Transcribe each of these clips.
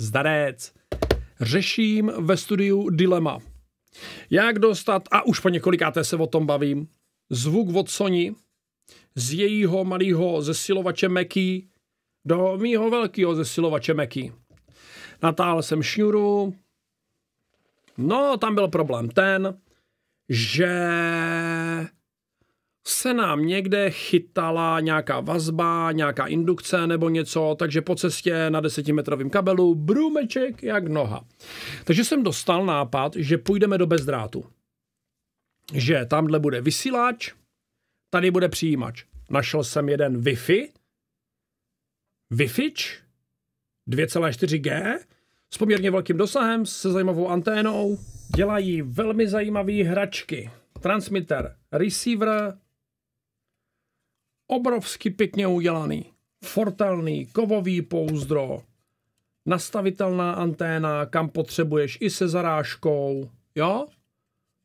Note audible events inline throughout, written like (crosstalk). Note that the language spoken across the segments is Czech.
Zdarec. Řeším ve studiu dilema. Jak dostat, a už po několikáté se o tom bavím, zvuk od Sony z jejího malého zesilovače Meky do mýho velkého zesilovače Meky. Natáhl jsem šňuru. No, tam byl problém ten, že se nám někde chytala nějaká vazba, nějaká indukce nebo něco, takže po cestě na desetimetrovém kabelu brumeček jak noha. Takže jsem dostal nápad, že půjdeme do bezdrátu. Že tamhle bude vysílač, tady bude přijímač. Našel jsem jeden Wi-Fi, Wi-Fi 2,4G s poměrně velkým dosahem, se zajímavou anténou. Dělají velmi zajímavé hračky. Transmitter, receiver, obrovsky pěkně udělaný. Fortelný, kovový pouzdro, nastavitelná anténa, kam potřebuješ i se zarážkou, jo?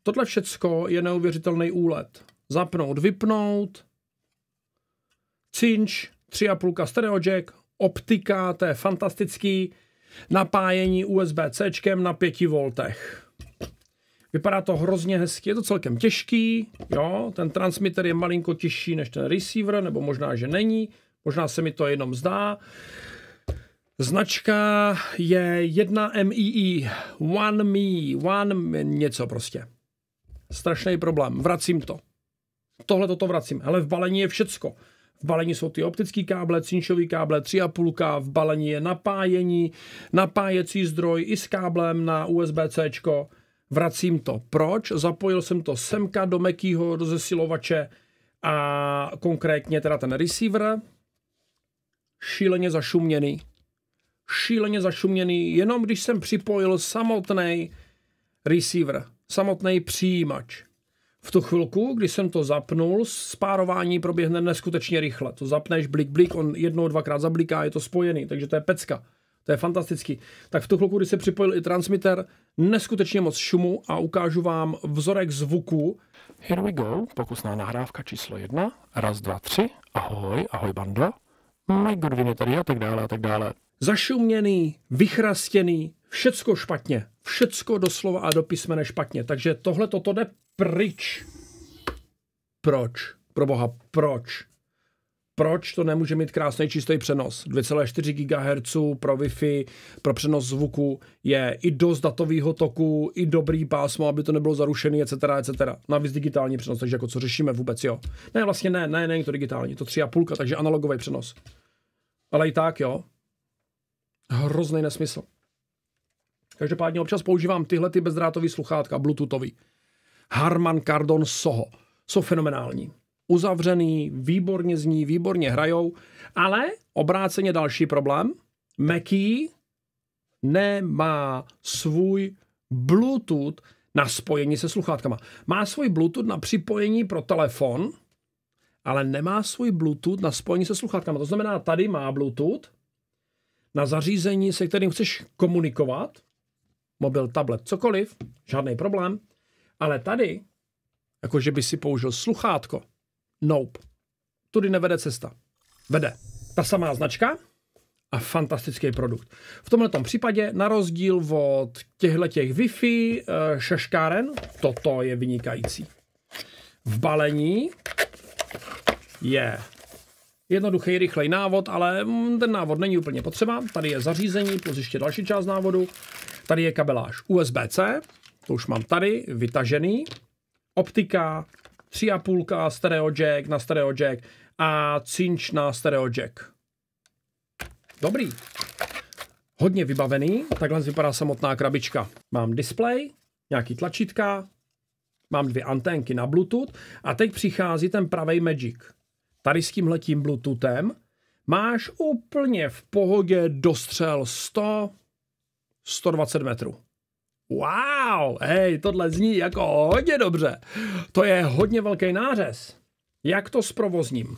Tohle všecko je neuvěřitelný úlet. Zapnout, vypnout, cinč, 3,5 stereo jack, optika, to je fantastický, napájení USB-C na 5 voltech. Vypadá to hrozně hezky, je to celkem těžký, jo, ten transmitter je malinko těžší než ten receiver, nebo možná, že není, možná se mi to jenom zdá. Značka je 1MII, One Me, One me, něco prostě. Strašný problém, vracím to. Tohle toto vracím, ale v balení je všecko. V balení jsou ty optické káble, cinčový káble, 3,5, v balení je napájení, napájecí zdroj i s káblem na usb cčko vracím to. Proč? Zapojil jsem to semka do mekýho rozesilovače a konkrétně teda ten receiver, šíleně zašuměný. Šíleně zašuměný, jenom když jsem připojil samotný receiver, samotný přijímač. V tu chvilku, když jsem to zapnul, spárování proběhne neskutečně rychle. To zapneš blik, blik, on jednou, dvakrát zabliká, je to spojený, takže to je pecka. To je fantastický. Tak v tu chvilku, kdy se připojil i transmitter, neskutečně moc šumu a ukážu vám vzorek zvuku. Here we go, pokusná nahrávka číslo jedna. Raz, dva, tři. Ahoj, ahoj bando. My Godwin je tady a tak dále a tak dále. Zašuměný, vychrastěný, všecko špatně. Všecko doslova a do písmene špatně. Takže tohle toto jde pryč. Proč? Pro boha, proč? proč to nemůže mít krásný čistý přenos. 2,4 GHz pro Wi-Fi, pro přenos zvuku je i dost datového toku, i dobrý pásmo, aby to nebylo zarušený, etc., etc. Navíc digitální přenos, takže jako co řešíme vůbec, jo. Ne, vlastně ne, ne, není to digitální, to 3,5, takže analogový přenos. Ale i tak, jo. Hrozný nesmysl. Každopádně občas používám tyhle ty bezdrátový sluchátka, bluetoothový. Harman Kardon Soho. Jsou fenomenální uzavřený, výborně zní, výborně hrajou, ale obráceně další problém. Meký nemá svůj Bluetooth na spojení se sluchátkama. Má svůj Bluetooth na připojení pro telefon, ale nemá svůj Bluetooth na spojení se sluchátkama. To znamená, tady má Bluetooth na zařízení, se kterým chceš komunikovat, mobil, tablet, cokoliv, žádný problém, ale tady, jakože by si použil sluchátko, Nope. Tudy nevede cesta. Vede. Ta samá značka a fantastický produkt. V tomhle případě, na rozdíl od těchto těch Wi-Fi eh, šeškáren, toto je vynikající. V balení je jednoduchý, rychlej návod, ale mm, ten návod není úplně potřeba. Tady je zařízení plus ještě další část návodu. Tady je kabeláž USB-C, to už mám tady, vytažený. Optika, 3,5 stereo jack na stereo jack a cinč na stereo jack. Dobrý. Hodně vybavený. Takhle vypadá samotná krabička. Mám display, nějaký tlačítka, mám dvě anténky na Bluetooth a teď přichází ten pravý Magic. Tady s tímhletím Bluetoothem máš úplně v pohodě dostřel 100 120 metrů. Wow, hej, tohle zní jako hodně dobře. To je hodně velký nářez. Jak to zprovozním?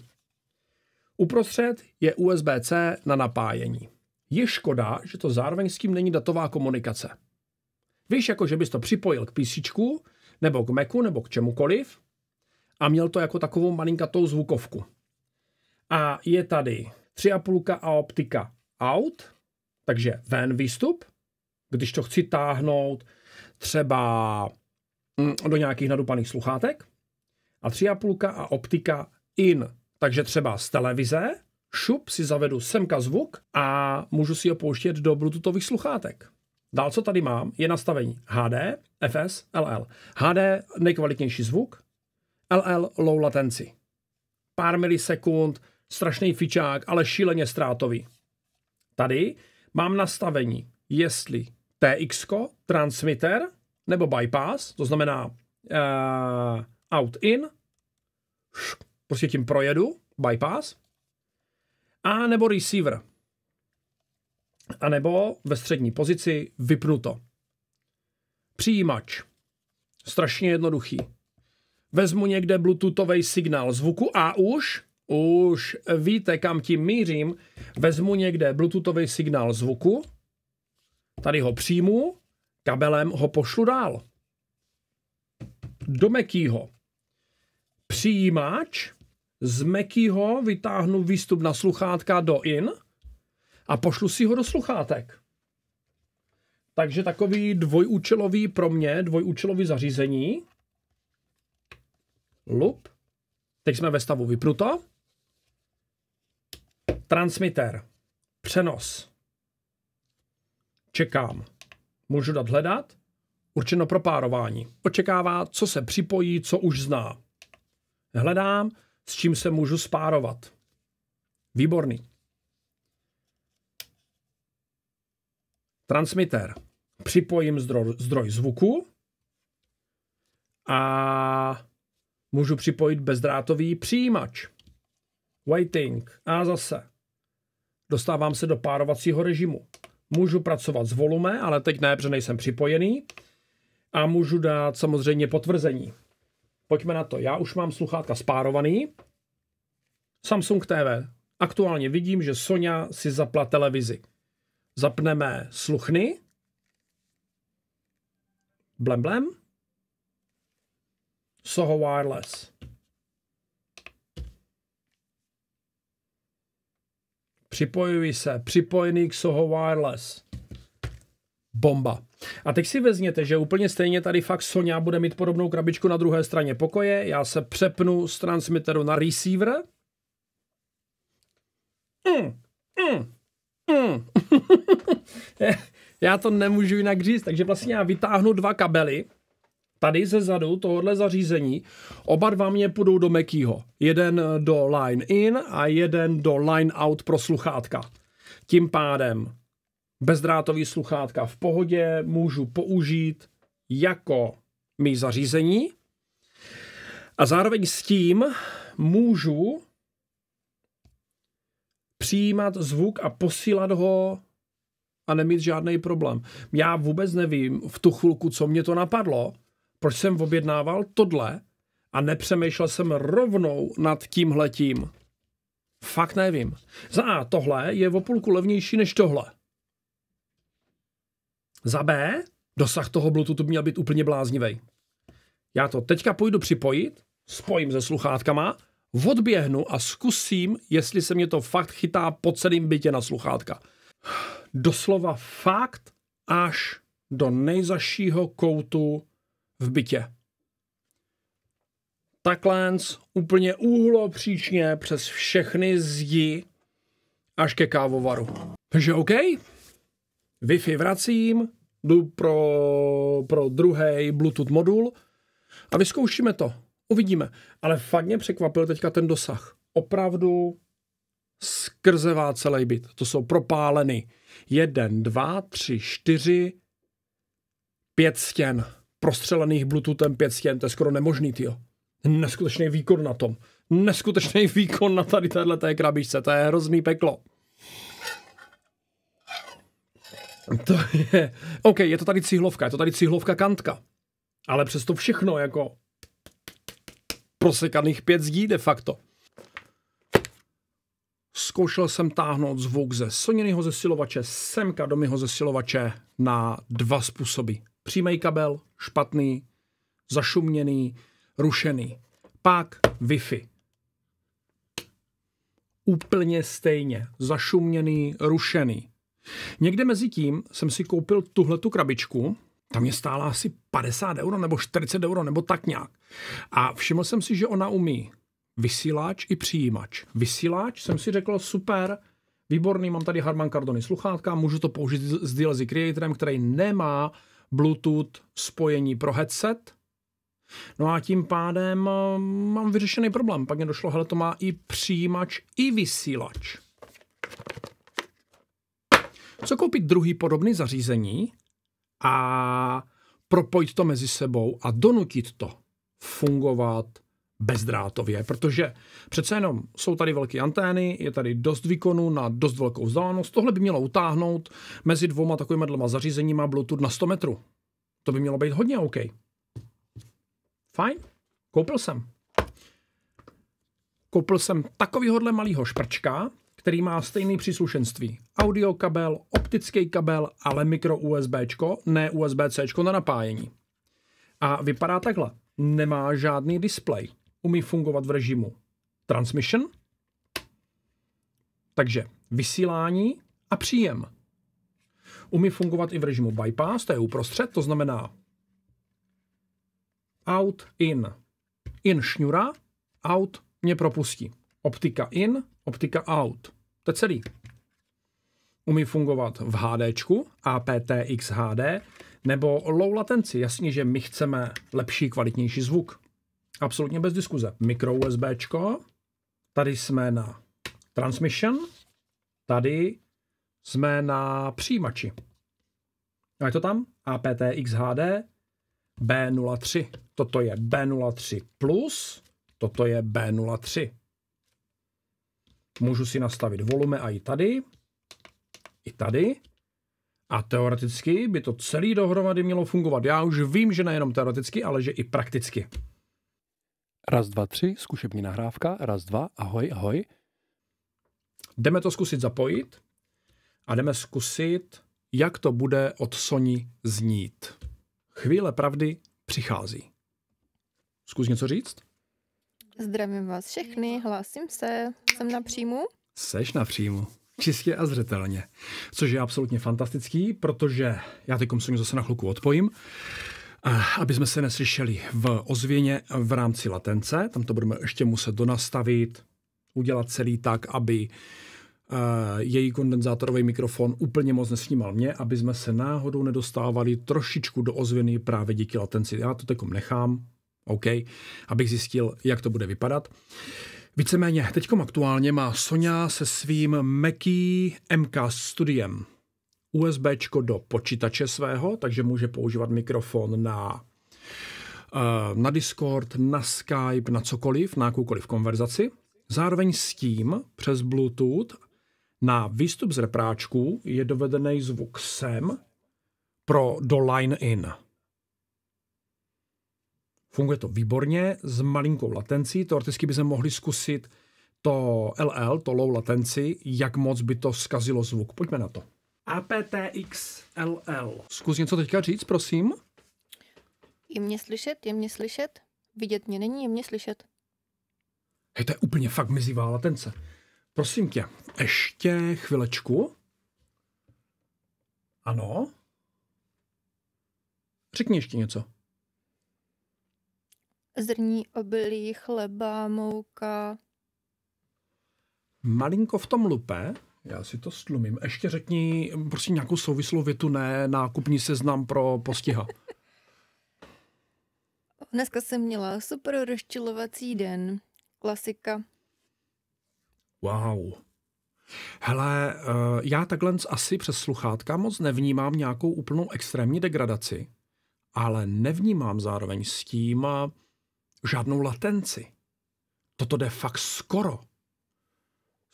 Uprostřed je USB-C na napájení. Je škoda, že to zároveň s tím není datová komunikace. Víš, jako že bys to připojil k PC, nebo k Macu, nebo k čemukoliv a měl to jako takovou malinkatou zvukovku. A je tady 3,5 a optika out, takže ven výstup, když to chci táhnout třeba mm, do nějakých nadupaných sluchátek. A tři a půlka a optika in. Takže třeba z televize, šup si zavedu semka zvuk a můžu si ho pouštět do bluetoothových sluchátek. Dál, co tady mám, je nastavení HD, FS, LL. HD nejkvalitnější zvuk, LL low latency. Pár milisekund, strašný fičák, ale šíleně ztrátový. Tady mám nastavení, jestli TX, transmitter nebo bypass, to znamená uh, out-in, prostě tím projedu, bypass, a nebo receiver, a nebo ve střední pozici vypnuto. Přijímač. Strašně jednoduchý. Vezmu někde bluetoothový signál zvuku a už, už víte, kam tím mířím, vezmu někde bluetoothový signál zvuku, Tady ho přijmu, kabelem ho pošlu dál. Do mekýho. Přijímáč, z mekýho vytáhnu výstup na sluchátka do in a pošlu si ho do sluchátek. Takže takový dvojúčelový pro mě, dvojúčelový zařízení. Lup. Teď jsme ve stavu vypruto. Transmitter. Přenos. Čekám. Můžu dát hledat? Určeno pro párování. Očekává, co se připojí, co už zná. Hledám, s čím se můžu spárovat. Výborný. Transmitter. Připojím zdroj, zdroj zvuku a můžu připojit bezdrátový přijímač. Waiting. A zase. Dostávám se do párovacího režimu. Můžu pracovat s volume, ale teď ne, protože nejsem připojený. A můžu dát samozřejmě potvrzení. Pojďme na to. Já už mám sluchátka spárovaný. Samsung TV. Aktuálně vidím, že Sonja si zapla televizi. Zapneme sluchny. Blem, blem. Soho Wireless. Připojuji se. Připojený k Soho Wireless. Bomba. A teď si vezměte, že úplně stejně tady fakt Sonia bude mít podobnou krabičku na druhé straně pokoje. Já se přepnu z transmitteru na receiver. Mm, mm, mm. (laughs) já to nemůžu jinak říct, takže vlastně já vytáhnu dva kabely tady ze zadu tohohle zařízení. Oba dva mě půjdou do Mekýho. Jeden do line in a jeden do line out pro sluchátka. Tím pádem bezdrátový sluchátka v pohodě můžu použít jako mý zařízení a zároveň s tím můžu přijímat zvuk a posílat ho a nemít žádný problém. Já vůbec nevím v tu chvilku, co mě to napadlo, proč jsem objednával tohle a nepřemýšlel jsem rovnou nad tímhletím. Fakt nevím. Za A tohle je o půlku levnější než tohle. Za B dosah toho Bluetoothu měl být úplně bláznivý. Já to teďka půjdu připojit, spojím se sluchátkama, odběhnu a zkusím, jestli se mě to fakt chytá po celém bytě na sluchátka. Doslova fakt až do nejzašího koutu v bytě. Takhle úplně úhlopříčně přes všechny zdi až ke kávovaru. Takže OK, Wi-Fi vracím, jdu pro, pro druhý Bluetooth modul a vyzkoušíme to. Uvidíme. Ale fakt mě překvapil teďka ten dosah. Opravdu skrzevá celý byt. To jsou propáleny. Jeden, dva, tři, čtyři, pět stěn prostřelených Bluetoothem 500, to je skoro nemožný, tyjo. Neskutečný výkon na tom. Neskutečný výkon na tady téhle té krabičce, to je hrozný peklo. To je... OK, je to tady cihlovka, je to tady cihlovka kantka. Ale přesto všechno jako prosekaných pět zdí de facto. Zkoušel jsem táhnout zvuk ze soněného zesilovače semka do mého zesilovače na dva způsoby. Přímý kabel, špatný, zašuměný, rušený. Pak Wi-Fi. Úplně stejně. Zašuměný, rušený. Někde mezi tím jsem si koupil tuhletu krabičku, tam je stála asi 50 euro nebo 40 euro nebo tak nějak. A všiml jsem si, že ona umí vysíláč i přijímač. Vysíláč jsem si řekl super, výborný, mám tady Harman Kardony sluchátka, můžu to použít s DLZ Creatorem, který nemá Bluetooth spojení pro headset. No a tím pádem eh, mám vyřešený problém. Pak mě došlo, hele, to má i přijímač, i vysílač. Co koupit druhý podobný zařízení a propojit to mezi sebou a donutit to fungovat bezdrátově, protože přece jenom jsou tady velké antény, je tady dost výkonu na dost velkou vzdálenost. Tohle by mělo utáhnout mezi dvoma takovými dvěma zařízeními Bluetooth na 100 metrů. To by mělo být hodně OK. Fajn, koupil jsem. Koupil jsem takovýhodle malýho šprčka, který má stejný příslušenství. Audio kabel, optický kabel, ale mikro USB, ne usb C na napájení. A vypadá takhle. Nemá žádný displej umí fungovat v režimu transmission, takže vysílání a příjem. Umí fungovat i v režimu bypass, to je uprostřed, to znamená out, in, in šňura, out mě propustí. Optika in, optika out. To je celý. Umí fungovat v HD, APTX HD, nebo low latency. Jasně, že my chceme lepší, kvalitnější zvuk. Absolutně bez diskuze. Mikro čko. Tady jsme na transmission. Tady jsme na přijímači. A je to tam? APTX HD B03. Toto je B03+, plus, toto je B03. Můžu si nastavit volume a i tady, i tady. A teoreticky by to celý dohromady mělo fungovat. Já už vím, že nejenom teoreticky, ale že i prakticky. Raz, dva, tři, zkušební nahrávka, raz, dva, ahoj, ahoj. Jdeme to zkusit zapojit a jdeme zkusit, jak to bude od Sony znít. Chvíle pravdy přichází. Zkus něco říct? Zdravím vás všechny, hlásím se, jsem na příjmu. Seš na příjmu. Čistě a zřetelně. Což je absolutně fantastický, protože já teď Sony zase na chluku odpojím. Eh, aby jsme se neslyšeli v ozvěně v rámci latence. Tam to budeme ještě muset donastavit, udělat celý tak, aby eh, její kondenzátorový mikrofon úplně moc nesnímal mě, aby jsme se náhodou nedostávali trošičku do ozvěny právě díky latenci. Já to takom nechám, OK, abych zjistil, jak to bude vypadat. Víceméně teďkom aktuálně má Sonja se svým Mackie MK studiem USB do počítače svého, takže může používat mikrofon na eh, na Discord, na Skype, na cokoliv, na jakoukoliv konverzaci. Zároveň s tím přes Bluetooth na výstup z repráčků je dovedený zvuk sem pro do line in. Funguje to výborně, s malinkou latencí. Teoreticky by se mohli zkusit to LL, to low latency, jak moc by to skazilo zvuk. Pojďme na to. APTXLL. Zkus něco teďka říct, prosím. Je mě slyšet, je mě slyšet. Vidět mě není, je mě slyšet. Hej, to je úplně fakt mizivá latence. Prosím tě, ještě chvilečku. Ano. Řekni ještě něco. Zrní, obilí, chleba, mouka. Malinko v tom lupe já si to slumím. Ještě řekni, prosím, nějakou souvislou větu, ne nákupní seznam pro postiha. Dneska jsem měla super rozčilovací den. Klasika. Wow. Hele, eh, já takhle asi přes sluchátka moc nevnímám nějakou úplnou extrémní degradaci, ale nevnímám zároveň s tím eh, žádnou latenci. Toto jde fakt skoro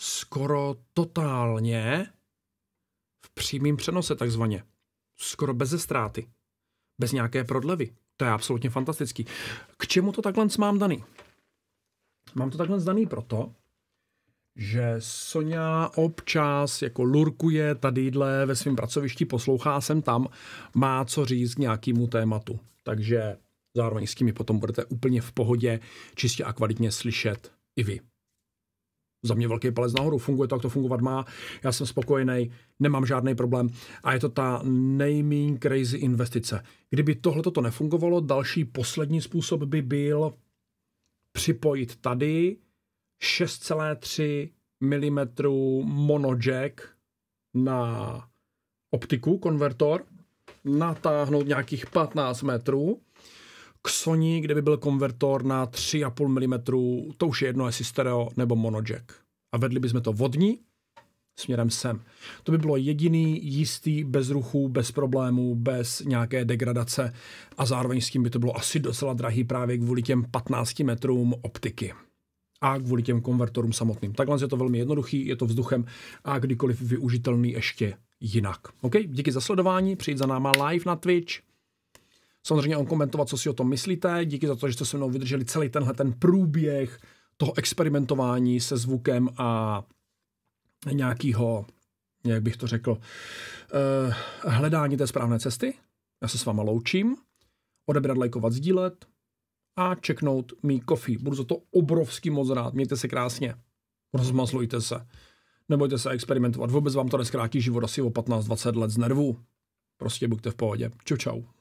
skoro totálně v přímém přenose takzvaně. Skoro bez ztráty. Bez nějaké prodlevy. To je absolutně fantastický. K čemu to takhle mám daný? Mám to takhle zdaný proto, že Sonja občas jako lurkuje tadyhle ve svém pracovišti, poslouchá jsem tam, má co říct k nějakému tématu. Takže zároveň s tím potom budete úplně v pohodě, čistě a kvalitně slyšet i vy za mě velký palec nahoru, funguje to, jak to fungovat má, já jsem spokojený, nemám žádný problém a je to ta nejméně crazy investice. Kdyby tohle toto nefungovalo, další poslední způsob by byl připojit tady 6,3 mm monojack na optiku, konvertor, natáhnout nějakých 15 metrů, k Sony, kde by byl konvertor na 3,5 mm, to už je jedno, jestli stereo nebo monojack. A vedli bychom to vodní směrem sem. To by bylo jediný jistý, bez ruchů, bez problémů, bez nějaké degradace a zároveň s tím by to bylo asi docela drahý právě kvůli těm 15 metrům optiky a kvůli těm konvertorům samotným. Takhle je to velmi jednoduchý, je to vzduchem a kdykoliv využitelný ještě jinak. OK, díky za sledování, přijď za náma live na Twitch samozřejmě on komentovat, co si o tom myslíte. Díky za to, že jste se mnou vydrželi celý tenhle ten průběh toho experimentování se zvukem a nějakého, jak bych to řekl, eh, hledání té správné cesty. Já se s váma loučím. Odebrat, lajkovat, sdílet a čeknout mý kofí. Budu za to obrovský moc rád. Mějte se krásně. Rozmazlujte se. Nebojte se experimentovat. Vůbec vám to neskrátí život asi o 15-20 let z nervů. Prostě buďte v pohodě. Čau, čau.